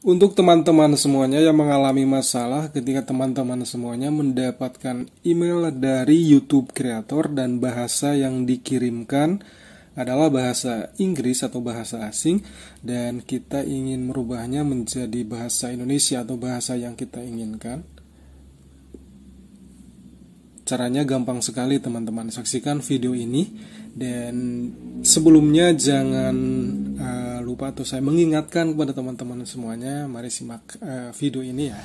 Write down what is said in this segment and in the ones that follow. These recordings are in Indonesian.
Untuk teman-teman semuanya yang mengalami masalah ketika teman-teman semuanya mendapatkan email dari YouTube Creator dan bahasa yang dikirimkan adalah bahasa Inggris atau bahasa asing dan kita ingin merubahnya menjadi bahasa Indonesia atau bahasa yang kita inginkan. Caranya gampang sekali teman-teman, saksikan video ini dan sebelumnya jangan lupa atau saya mengingatkan kepada teman-teman semuanya, mari simak uh, video ini ya.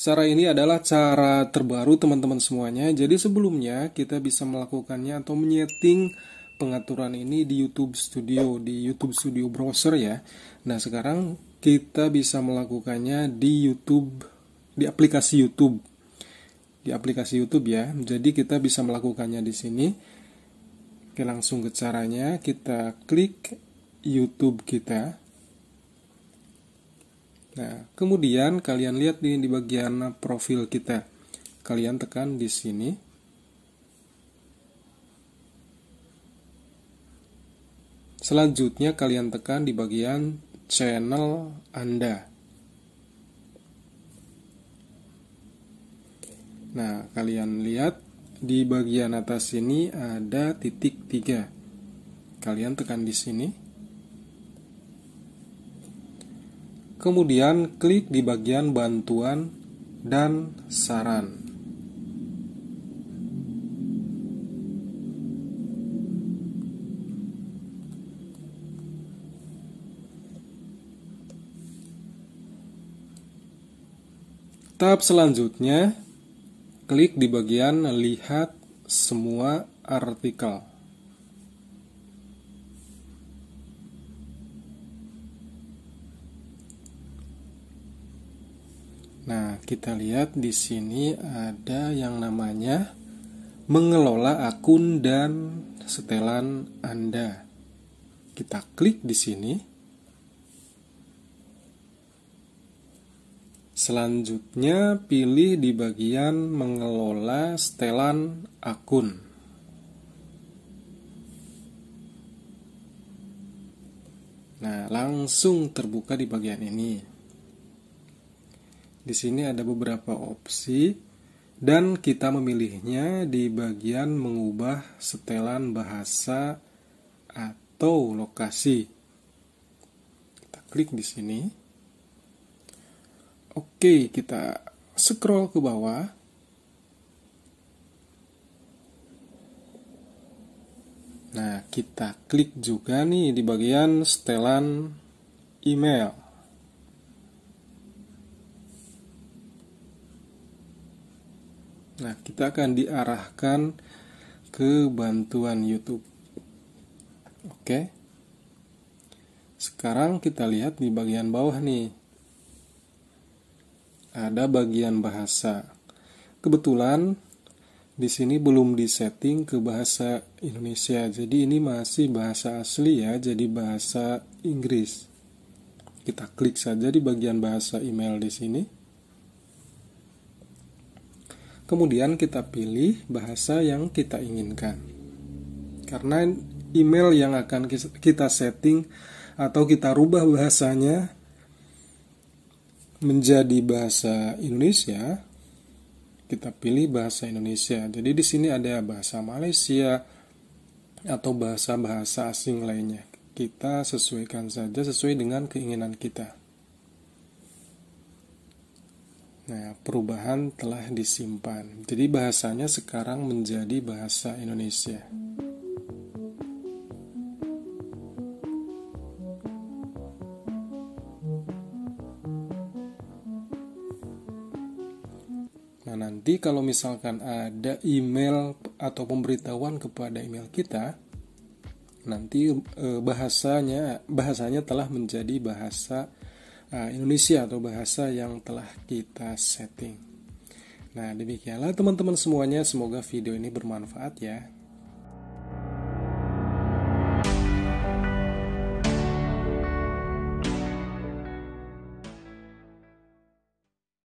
Cara ini adalah cara terbaru teman-teman semuanya. Jadi sebelumnya kita bisa melakukannya atau menyeting pengaturan ini di YouTube Studio, di YouTube Studio browser ya. Nah, sekarang kita bisa melakukannya di YouTube di aplikasi YouTube. Di aplikasi YouTube ya. Jadi kita bisa melakukannya di sini. Oke, langsung ke caranya. Kita klik YouTube kita. Nah, kemudian kalian lihat di, di bagian profil kita. Kalian tekan di sini. Selanjutnya kalian tekan di bagian channel Anda. Nah, kalian lihat di bagian atas sini ada titik tiga. kalian tekan di sini kemudian klik di bagian bantuan dan saran Tahap selanjutnya, Klik di bagian lihat semua artikel. Nah, kita lihat di sini ada yang namanya mengelola akun dan setelan Anda. Kita klik di sini. Selanjutnya, pilih di bagian mengelola setelan akun. Nah, langsung terbuka di bagian ini. Di sini ada beberapa opsi dan kita memilihnya di bagian mengubah setelan bahasa atau lokasi. Kita klik di sini. Oke, kita scroll ke bawah. Nah, kita klik juga nih di bagian setelan email. Nah, kita akan diarahkan ke bantuan YouTube. Oke. Sekarang kita lihat di bagian bawah nih ada bagian bahasa. Kebetulan di sini belum disetting ke bahasa Indonesia. Jadi ini masih bahasa asli ya, jadi bahasa Inggris. Kita klik saja di bagian bahasa email di sini. Kemudian kita pilih bahasa yang kita inginkan. Karena email yang akan kita setting atau kita rubah bahasanya menjadi bahasa Indonesia, kita pilih bahasa Indonesia. Jadi di sini ada bahasa Malaysia atau bahasa-bahasa asing lainnya. Kita sesuaikan saja sesuai dengan keinginan kita. Nah, perubahan telah disimpan. Jadi bahasanya sekarang menjadi bahasa Indonesia. Nah, nanti kalau misalkan ada email atau pemberitahuan kepada email kita, nanti eh, bahasanya bahasanya telah menjadi bahasa eh, Indonesia atau bahasa yang telah kita setting. Nah, demikianlah teman-teman semuanya, semoga video ini bermanfaat ya.